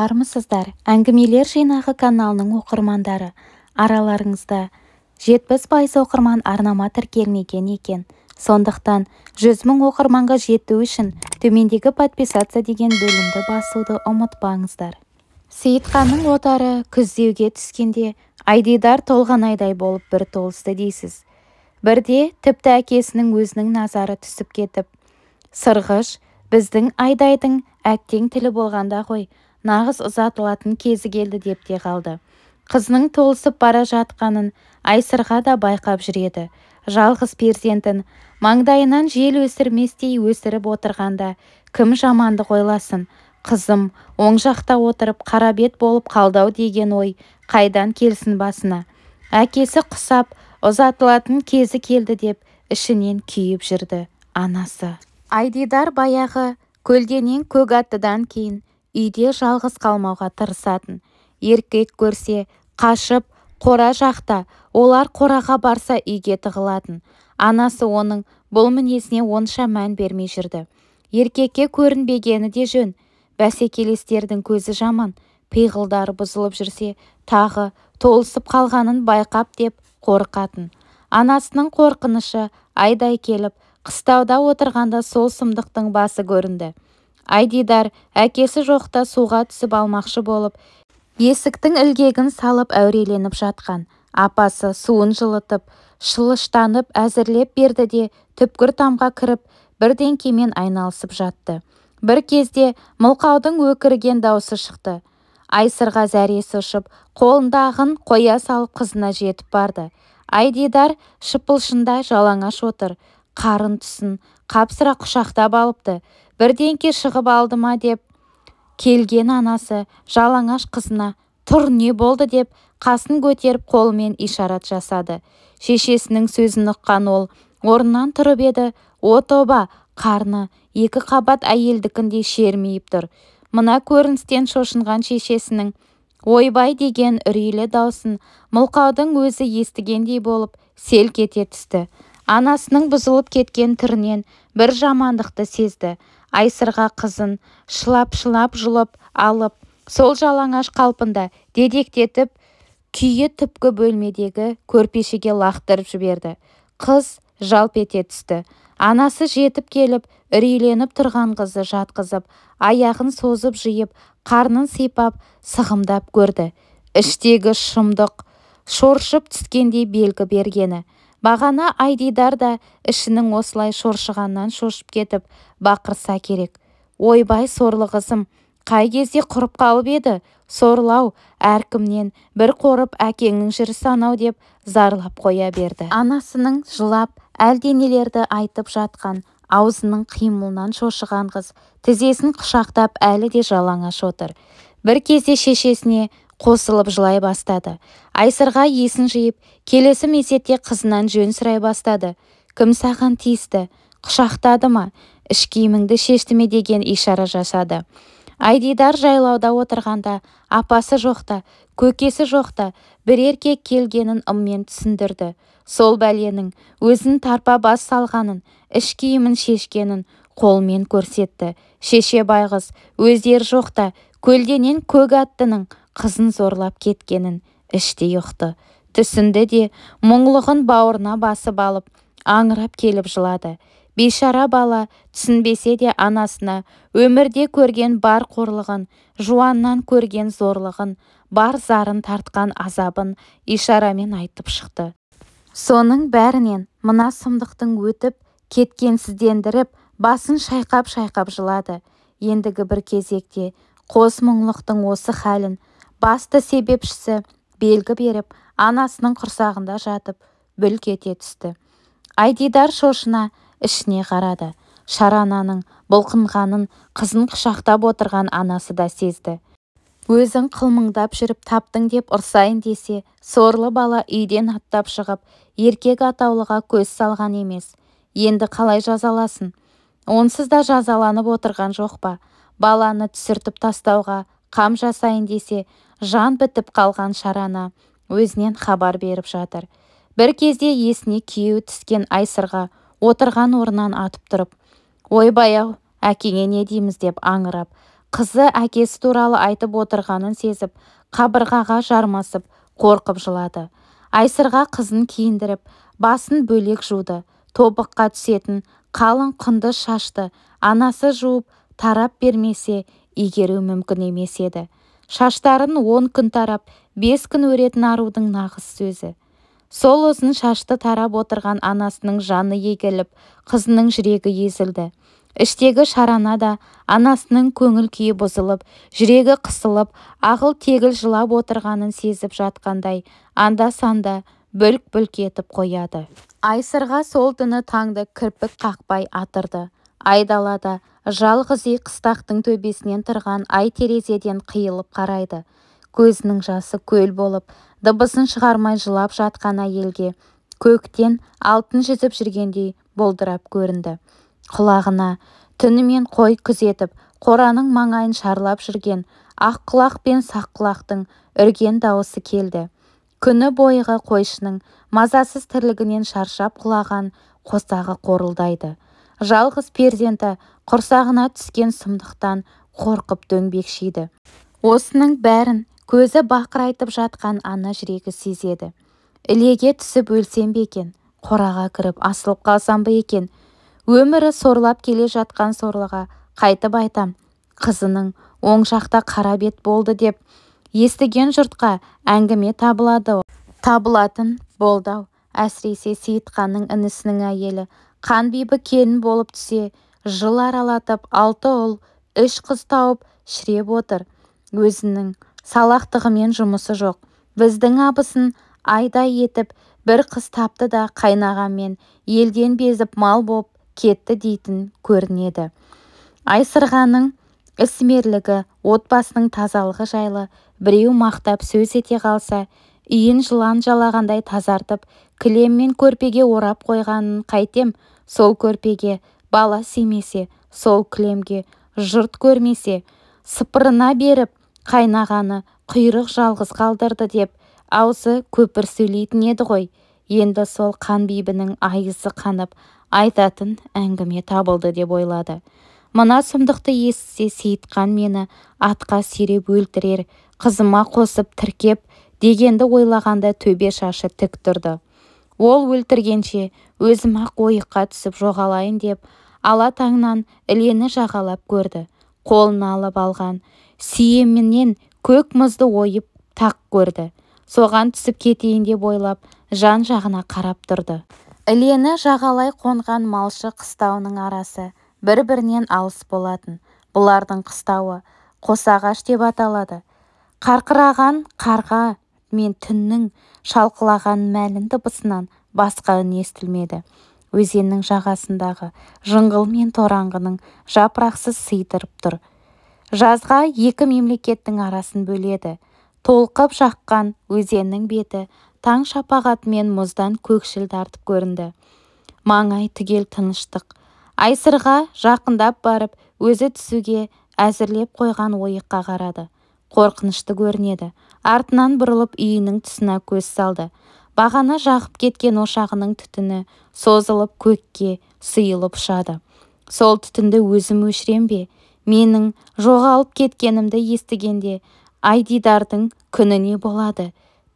армысыздар әңгімелер жинағы каналының оқырмандары араларыңызда жетпіс пайыз оқырман арнама тіркелмеген екен сондықтан жүз мың оқырманға жету үшін төмендегі подписаться деген бөлімді басуды ұмытпаңыздар сейітханның отары күздеуге түскенде айдидар айдай болып бір толысты дейсіз бірде тіпті әкесінің өзінің назары түсіп кетіп сырғыш біздің айдайдың әттең тілі болғанда ғой нағыз ұзатылатын кезі келді деп те қалды қызының толысып бара жатқанын айсырға да байқап жүреді жалғыз перзентін маңдайынан жел өсірместей өсіріп отырғанда кім жамандық ойласын қызым оң жақта отырып қарабет болып қалдау деген ой қайдан келсін басына әкесі құсап ұзатылатын кезі келді деп ішінен күйіп жүрді анасы айдидар баяғы көлденең көк аттыдан кейін үйде жалғыз қалмауға тырысатын еркек көрсе қашып қора жақта олар қораға барса үйге тығылатын анасы оның бұл мінезіне онша мән бермей жүрді еркекке көрінбегені де жөн бәсекелестердің көзі жаман пиғылдары бұзылып жүрсе тағы толысып қалғанын байқап деп қорқатын анасының қорқынышы айдай келіп қыстауда отырғанда сол сұмдықтың басы көрінді айдидар әкесі жоқта суға түсіп алмақшы болып есіктің ілгегін салып әуреленіп жатқан апасы суын жылытып шылыштанып әзірлеп берді де түпкір тамға кіріп бірден кемен айналысып жатты бір кезде мылқаудың өкірген даусы шықты айсырға зәресі ұшып қолындағын қоя салып қызына жетіп барды айдидар шыпылшында жалаңаш отыр қарын түсін, қапсыра құшақтап алыпты бірдеңке шығып алды ма деп келген анасы жалаңаш қызына тұр не болды деп қасын көтеріп қолымен ишарат жасады шешесінің сөзін ұққан ол орнынан тұрып еді о тоба қарны екі қабат әйелдікіндей шермиіп тұр мына көріністен шошынған шешесінің ойбай деген үрейлі даусын мылқаудың өзі естігендей болып селк ете түсті анасының бұзылып кеткен түрінен бір жамандықты сезді айсырға қызын шылап-шылап жұлып алып сол жалаңаш қалпында дедектетіп күйі түпкі бөлмедегі көрпешеге лақтырып жіберді қыз жалп ете түсті анасы жетіп келіп үрейленіп тұрған қызы жатқызып аяғын созып жиып қарнын сипап сығымдап көрді іштегі шымдық шоршып түскендей белгі бергені бағана айдидар да ішінің осылай шоршығаннан шошып кетіп бақырса керек ойбай сорлы қызым қай кезде құрып қалып еді сорлау әркімнен бір қорып әкеңнің жүрісі анау деп зарлап қоя берді анасының жылап әлденелерді айтып жатқан аузының қимылынан шошыған қыз тізесін құшақтап әлі де жалаңаш отыр бір кезде шешесіне қосылып жылай бастады айсырға есін жиып келесі мезетте қызынан жөн сұрай бастады кім саған тиісті құшақтады ма іш киіміңді шешті деген ишара жасады айдидар жайлауда отырғанда апасы жоқта көкесі жоқта бір еркек келгенін ыммен түсіндірді сол бәленің өзін тарпа бас салғанын іш киімін шешкенін қолмен көрсетті шеше байғыз өздері жоқта көлденен көк аттының қызын зорлап кеткенін іштей ұқты түсінді де мұңлығын бауырына басып алып аңырап келіп жылады бейшара бала түсінбесе де анасына өмірде көрген бар қорлығын жуаннан көрген зорлығын бар зарын тартқан азабын ишарамен айтып шықты соның бәрінен мына сұмдықтың өтіп кеткенсіздендіріп басын шайқап-шайқап жылады ендігі бір кезекте қос мұңлықтың осы халін басты себепшісі белгі беріп анасының құрсағында жатып бүлк ете түсті айдидар шошына ішіне қарады шарананың бұлқынғанын қызын құшақтап отырған анасы да сезді өзің қылмыңдап жүріп таптың деп ұрсайын десе сорлы бала үйден аттап шығып еркек атаулыға көз салған емес енді қалай жазаласын онсыз да жазаланып отырған жоқ па баланы түсіртіп тастауға қам жасайын десе жан бітіп қалған шарана өзінен хабар беріп жатыр бір кезде есіне күйеуі түскен айсырға отырған орнынан атып тұрып ойбай-ау әкеңе не дейміз деп аңырап қызы әкесі туралы айтып отырғанын сезіп қабырғаға жармасып қорқып жылады айсырға қызын киіндіріп басын бөлек жуды тобыққа түсетін қалың құнды шашты анасы жуып тарап бермесе игеру мүмкін емес еді шаштарын он күн тарап бес күн өретін арудың нағыз сөзі сол ұзын шашты тарап отырған анасының жаны егіліп қызының жүрегі езілді іштегі шарана да анасының көңіл күйі бұзылып жүрегі қысылып ағыл-тегіл жылап отырғанын сезіп жатқандай анда-санда бүлк-бүлк етіп қояды айсырға сол түні таңды кірпік қақпай атырды айдалада жалғыз үй қыстақтың төбесінен тұрған ай терезеден қиылып қарайды көзінің жасы көл болып дыбысын шығармай жылап жатқан әйелге көктен алтын жүзіп жүргендей болдырап көрінді құлағына түнімен қой күзетіп қораның маңайын шарлап жүрген құлақ пен құлақтың үрген дауысы келді күні бойғы қойшының мазасыз тірлігінен шаршап құлаған қосағы қорылдайды жалғыз перзенті құрсағына түскен сұмдықтан қорқып дөңбекшиді осының бәрін көзі бақырайтып жатқан ана жүрегі сезеді ілеге түсіп өлсем бе екен қораға кіріп асылып қалсам ба екен өмірі сорлап келе жатқан сорлыға қайтып айтам қызының оң жақта қара болды деп естіген жұртқа әңгіме табылады табылатын болды әсіресе сейітханның інісінің әйелі қан келін болып түсе жыл аралатып алты ұл үш қыз тауып шіреп отыр өзінің салақтығымен жұмысы жоқ біздің абысын айдай етіп бір қыз тапты да қайнағамен елден безіп мал боп кетті дейтін көрінеді айсырғаның ісмерлігі отбасының тазалығы жайлы біреу мақтап сөз ете қалса үйін жылан жалағандай тазартып кілеммен көрпеге орап қойғанын қайтем сол көрпеге бала семесе, сол кілемге жұрт көрмесе сыпырына беріп қайнағаны құйрық жалғыз қалдырды деп аузы көпір сөйлейтін еді ғой енді сол қанбибінің айызы қанып айтатын әңгіме табылды деп ойлады мына сұмдықты естісе сейітқан мені атқа сүйреп өлтірер қызыма қосып тіркеп дегенді ойлағанда төбе шашы тік тұрды ол өлтіргенше өзім-ақ ойыққа түсіп жоғалайын деп ала таңнан ілені жағалап көрді қолына алып алған сүйемінен көк мұзды ойып тақ көрді соған түсіп кетейін деп ойлап жан-жағына қарап тұрды ілені жағалай қонған малшы қыстауының арасы бір-бірінен алыс болатын бұлардың қыстауы қосағаш деп аталады қарқыраған қарға мен түннің шалқылаған мәлін дыбысынан басқа үн естілмеді өзеннің жағасындағы жыңғыл мен тораңғының жапырақсыз сыйдырып тұр жазға екі мемлекеттің арасын бөледі толқып жаққан өзеннің беті таң шапағатымен мұздан көкшіл тартып көрінді маңай түгел тыныштық айсырға жақындап барып өзі түсуге әзірлеп қойған ойыққа қарады қорқынышты көрінеді артынан бұрылып үйінің тұсына көз салды бағана жағып кеткен ошағының түтіні созылып көкке сұйылып ұшады сол түтінді өзім өшірем бе менің жоғалып кеткенімді естігенде айдидардың күні не болады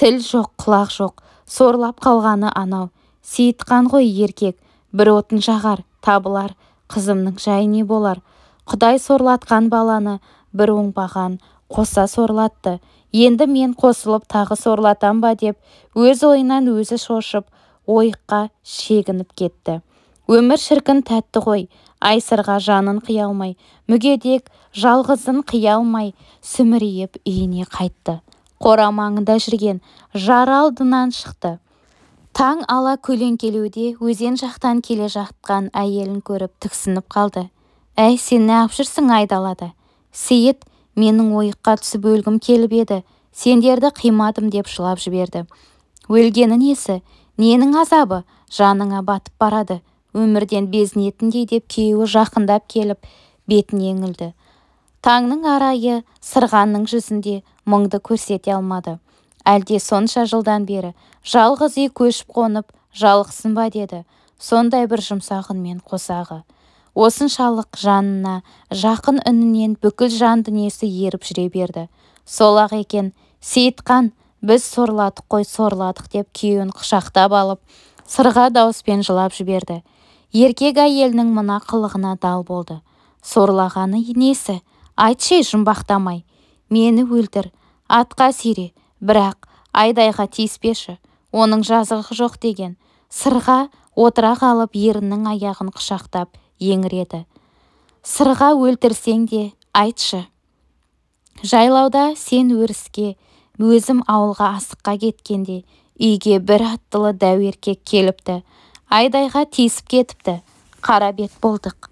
тіл жоқ құлақ жоқ сорлап қалғаны анау сейітқан ғой еркек бір отын жағар табылар қызымның жайы не болар құдай сорлатқан баланы бір оңбаған қоса сорлатты енді мен қосылып тағы сорлатам ба деп өз ойынан өзі шошып ойыққа шегініп кетті өмір шіркін тәтті ғой айсырға жанын қия алмай мүгедек жалғызын қия алмай сүмірейіп үйіне қайтты қора маңында жүрген жар алдынан шықты таң ала көлеңкелеуде өзен жақтан келе жатқан әйелін көріп тіксініп қалды әй сен неғып жүрсің айдалада сейіт менің ойыққа түсіп өлгім келіп еді сендерді қимадым деп жылап жіберді өлгені несі ненің азабы жаныңа батып барады өмірден безінетіндей деп күйеуі жақындап келіп бетін еңілді. таңның арайы сырғанның жүзінде мұңды көрсете алмады әлде сонша жылдан бері жалғыз үй көшіп қонып жалықсын ба деді сондай бір жұмсақ үнмен қосағы осыншалық жанына жақын үнінен бүкіл жан дүниесі еріп жүре берді сол-ақ екен сейітқан біз сорладық қой сорладық деп күйеуін құшақтап алып сырға дауыспен жылап жіберді еркек әйелінің мына қылығына дал болды сорлағаны несі айтшы жұмбақтамай мені өлтір атқа сүйре бірақ айдайға тиіспеші оның жазығы жоқ деген сырға отыра қалып ерінің аяғын құшақтап еңіреді сырға өлтірсең де айтшы жайлауда сен өріске өзім ауылға асыққа кеткенде үйге бір аттылы дәу еркек келіпті айдайға тиісіп кетіпті қара бет болдық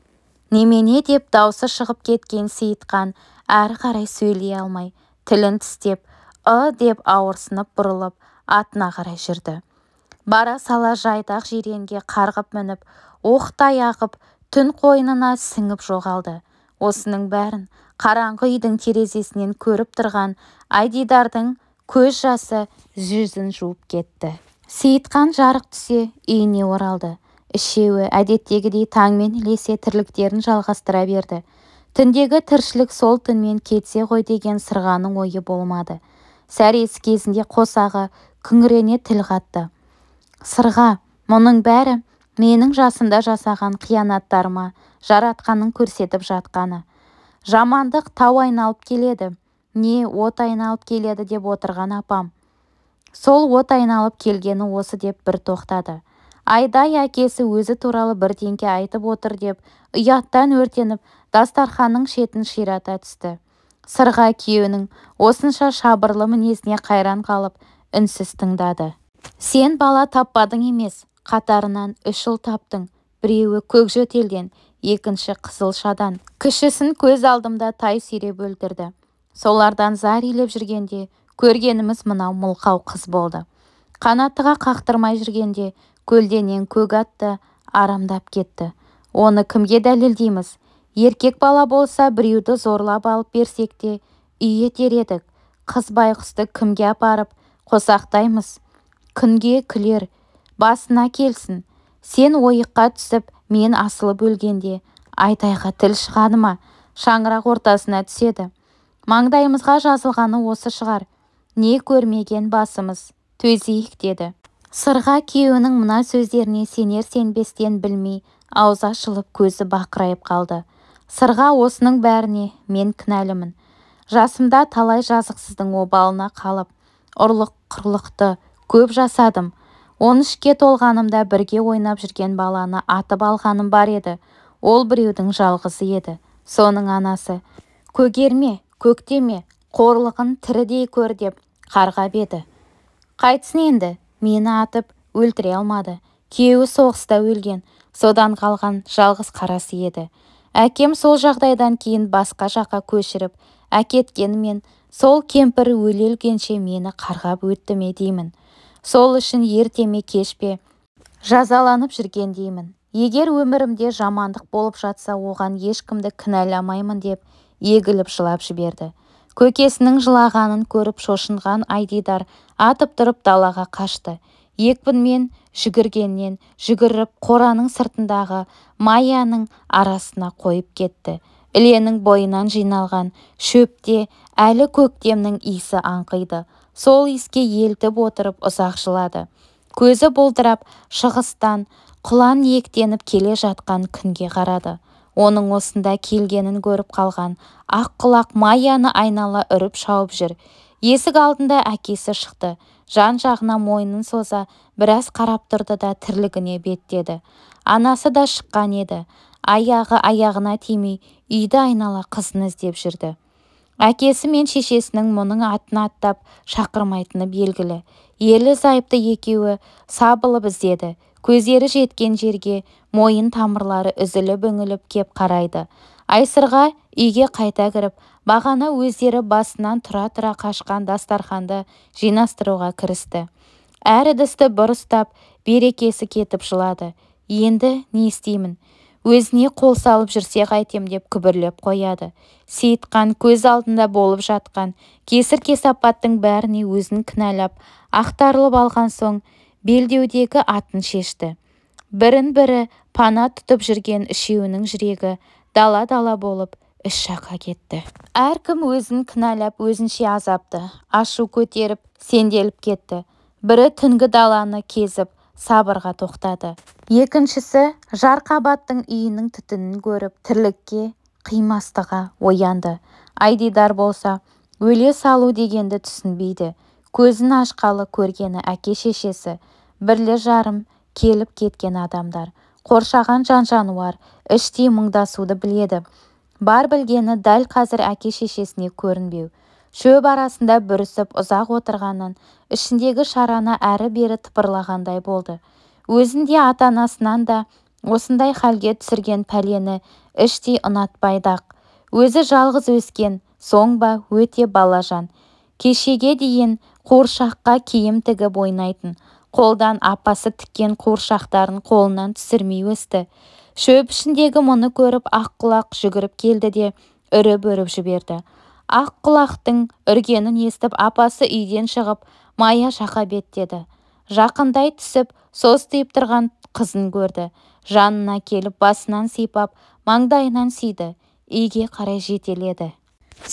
немене деп даусы шығып кеткен сейітқан әрі қарай сөйлей алмай тілін тістеп ы деп ауырсынып бұрылып атына қарай жүрді бара сала жайдақ жиренге қарғып мініп оқтай ағып түн қойнына сіңіп жоғалды осының бәрін қараңғы үйдің терезесінен көріп тұрған айдидардың көз жасы жүзін жуып кетті сейітхан жарық түсе үйіне оралды үшеуі әдеттегідей таңмен ілесе тірліктерін жалғастыра берді түндегі тіршілік сол түнмен кетсе ғой деген сырғаның ойы болмады сәресі кезінде қосағы күңірене тіл қатты сырға мұның бәрі менің жасымда жасаған қиянаттарыма жаратқанның көрсетіп жатқаны жамандық тау айналып келеді не от айналып келеді деп отырған апам сол от айналып келгені осы деп бір тоқтады айдай әкесі өзі туралы бірдеңке айтып отыр деп ұяттан өртеніп дастарханның шетін ширата түсті сырға күйеуінің осынша шабырлы мінезіне қайран қалып үнсіз тыңдады сен бала таппадың емес қатарынан үш ұл таптың біреуі көкжөтелден екінші қызылшадан кішісін көз алдымда тай сүйреп өлтірді солардан зар илеп жүргенде көргеніміз мынау мылқау қыз болды Қанатыға қақтырмай жүргенде көлденен көк атты, арамдап кетті оны кімге дәлелдейміз еркек бала болса біреуді зорлап алып берсек те үй етер едік қыз байғұсты кімге апарып қосақтаймыз күнге күлер басына келсін сен ойыққа түсіп мен асылып өлгенде айтайға тіл шығады ма шаңырақ ортасына түседі маңдайымызға жазылғаны осы шығар не көрмеген басымыз төзейік деді сырға күйеуінің мына сөздеріне сенер-сенбестен білмей аузы ашылып көзі бақырайып қалды сырға осының бәріне мен кінәлімін жасымда талай жазықсыздың обалына қалып ұрлық құрлықты көп жасадым он үшке толғанымда бірге ойнап жүрген баланы атып алғаным бар еді ол біреудің жалғызы еді соның анасы көгерме көктеме қорлығын тірідей көр деп қарғап еді қайтсын енді мені атып өлтіре алмады күйеуі соғыста өлген содан қалған жалғыз қарасы еді әкем сол жағдайдан кейін басқа жаққа көшіріп әкеткенімен сол кемпір өле өлгенше мені қарғап өтті ме деймін сол үшін ертеме кешпе, кеш пе жазаланып жүргендеймін егер өмірімде жамандық болып жатса оған ешкімді кінәламаймын деп егіліп жылап жіберді көкесінің жылағанын көріп шошынған айдидар атып тұрып далаға қашты екпінмен жүгіргеннен жүгіріп қораның сыртындағы маяның арасына қойып кетті іленің бойынан жиналған шөпте әлі көктемнің иісі аңқиды сол иске елтіп отырып ұзақ жылады көзі болдырап, шығыстан құлан ектеніп келе жатқан күнге қарады оның осында келгенін көріп қалған ақ құлақ майяны айнала үріп шауып жүр есік алдында әкесі шықты жан-жағына мойнын соза біраз қарап тұрды да тірлігіне беттеді анасы да шыққан еді аяғы аяғына тимей үйді айнала қызын іздеп жүрді әкесі мен шешесінің мұның атын аттап шақырмайтыны белгілі ерлі-зайыпты екеуі сабылып іздеді көздері жеткен жерге мойын тамырлары үзіліп-үңіліп кеп қарайды айсырға үйге қайта кіріп бағана өздері басынан тұра-тұра қашқан дастарханды жинастыруға кірісті әр ыдысты бұрыстап берекесі кетіп жылады енді не істеймін өзіне қол салып жүрсе қайтем деп күбірлеп қояды сейітқан көз алдында болып жатқан кесір-кесапаттың бәріне өзін кінәлап ақтарылып алған соң белдеудегі атын шешті бірін-бірі пана тұтып жүрген үшеуінің жүрегі дала-дала болып іш жаққа кетті әркім өзін кінәлап өзінше азапты ашу көтеріп сенделіп кетті бірі түнгі даланы кезіп сабырға тоқтады екіншісі жарқабаттың үйінің түтінін көріп тірлікке қимастығы оянды айдидар болса өле салу дегенді түсінбейді көзін ашқалы көргені әке-шешесі бірлі-жарым келіп кеткен адамдар қоршаған жан-жануар іштей мұңдасуды біледі бар білгені дәл қазір әке-шешесіне көрінбеу шөп арасында бүрісіп ұзақ отырғанын, ішіндегі шараны әрі-бері тыпырлағандай болды өзін де ата-анасынан да осындай халге түсірген пәлені іштей ұнатпайды-ақ өзі жалғыз өскен соң ба өте балажан кешеге дейін қуыршаққа киім тігіп ойнайтын қолдан апасы тіккен қуыршақтарын қолынан түсірмей өсті шөп ішіндегі мұны көріп аққұлақ жүгіріп келді де үріп-үріп жіберді Ақ құлақтың үргенін естіп апасы үйден шығып мая жаққа беттеді жақындай түсіп состиып тұрған қызын көрді жанына келіп басынан сипап маңдайынан сүйді үйге қарай жетеледі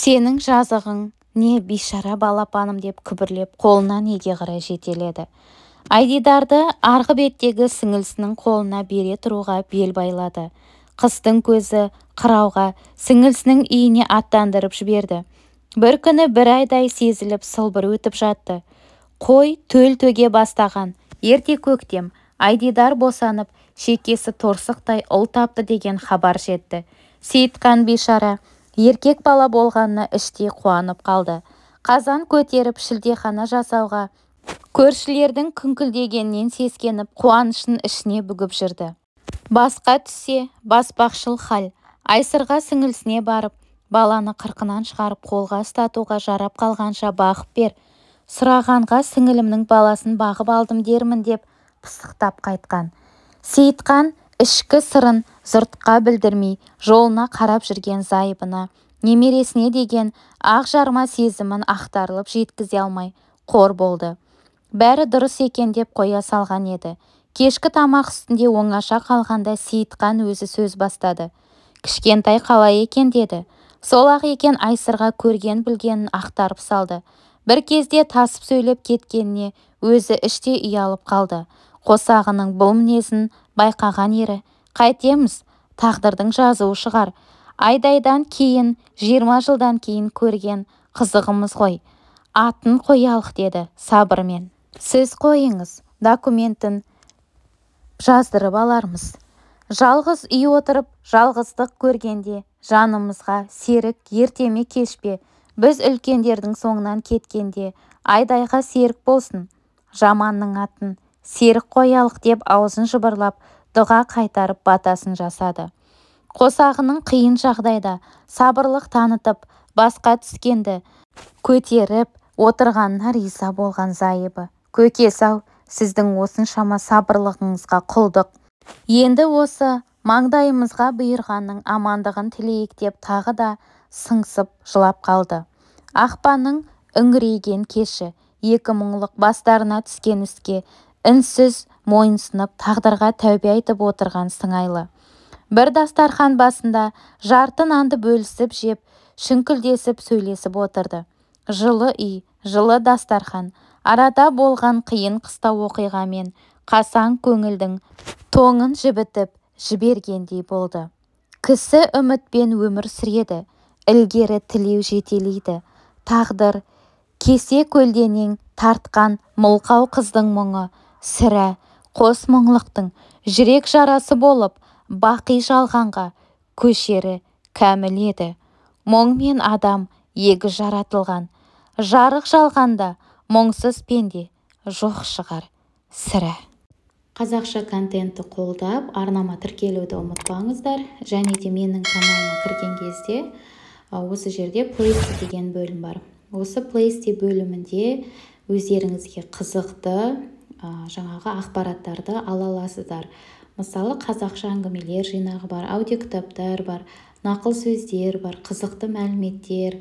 сенің жазығың не бейшара балапаным деп күбірлеп қолынан үйге қарай жетеледі айдидарды арғы беттегі сіңілісінің қолына бере тұруға бел байлады қыстың көзі қырауға сіңілісінің үйіне аттандырып жіберді бір күні бір айдай сезіліп сылбыр өтіп жатты қой төл төге бастаған ерте көктем айдидар босанып шекесі торсықтай ұл тапты деген хабар жетті сейітқан бейшара еркек бала болғанына іштей қуанып қалды қазан көтеріп шілдехана жасауға көршілердің күңкілдегенінен сескеніп қуанышын ішіне бүгіп жүрді басқа түссе басбақшыл хал айсырға сіңілісіне барып баланы қырқынан шығарып қолға ұстатуға жарап қалғанша бағып бер сұрағанға сіңілімнің баласын бағып алдым дермін деп пысықтап қайтқан сейітқан ішкі сырын зұртқа білдірмей жолына қарап жүрген зайыбына немересіне деген ақ жарма сезімін ақтарылып жеткізе алмай қор болды бәрі дұрыс екен деп қоя салған еді кешкі тамақ үстінде оңаша қалғанда сейітқан өзі сөз бастады кішкентай қалай екен деді сол-ақ екен айсырға көрген-білгенін ақтарып салды бір кезде тасып сөйлеп кеткеніне өзі іште ұялып қалды қосағының бұл мінезін байқаған ері қайтеміз тағдырдың жазуы шығар айдайдан кейін жиырма жылдан кейін көрген қызығымыз ғой атын қоялық деді сабырмен сіз қойыңыз документін жаздырып алармыз жалғыз үй отырып жалғыздық көргенде жанымызға серік ерте ме кеш пе біз үлкендердің соңынан кеткенде айдайға серік болсын жаманның атын серік қоялық деп аузын жыбырлап дұға қайтарып батасын жасады қосағының қиын жағдайда сабырлық танытып басқа түскенді көтеріп отырғанына риза болған зайыбы көке сау сіздің осыншама сабырлығыңызға құлдық енді осы маңдайымызға бұйырғанның амандығын тілейік деп тағы да сыңсып жылап қалды ақпанның үңірейген кеші екі мұңлық бастарына түскен іске үнсіз мойынсынып тағдырға тәубе айтып отырған сыңайлы бір дастархан басында жарты нанды бөлісіп жеп шүңкілдесіп сөйлесіп отырды жылы үй жылы дастархан арада болған қиын қыстау оқиғамен қасаң көңілдің тоңын жібітіп жібергендей болды кісі үмітпен өмір сүреді ілгері тілеу жетелейді тағдыр кесе-көлденең тартқан мылқау қыздың мұңы сірә қос мұңлықтың жүрек жарасы болып бақи жалғанға көшері кәміл еді мұң мен адам егі жаратылған жарық жалғанда мұңсыз пенде жоқ шығар сірә қазақша контентті қолдап арнама тіркелуді ұмытпаңыздар және де менің каналыма кірген кезде осы жерде плейсти деген бөлім бар осы плейсти бөлімінде өздеріңізге қызықты жаңағы ақпараттарды ала аласыздар мысалы қазақша әңгімелер жинағы бар аудиокітаптар бар нақыл сөздер бар қызықты мәліметтер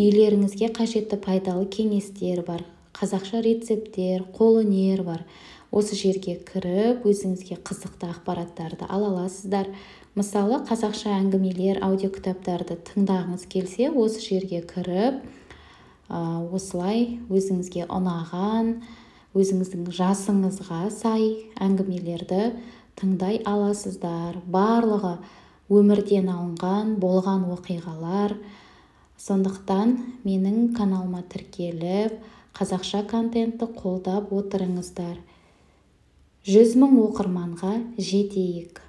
үйлеріңізге қажетті пайдалы кеңестер бар қазақша рецепттер қолөнер бар осы жерге кіріп өзіңізге қызықты ақпараттарды ала аласыздар мысалы қазақша әңгімелер аудиокітаптарды тыңдағыңыз келсе осы жерге кіріп осылай өзіңізге ұнаған өзіңіздің жасыңызға сай әңгімелерді тыңдай аласыздар барлығы өмірден алынған болған оқиғалар сондықтан менің каналыма тіркеліп қазақша контентті қолдап отырыңыздар жүз мың оқырманға жетейік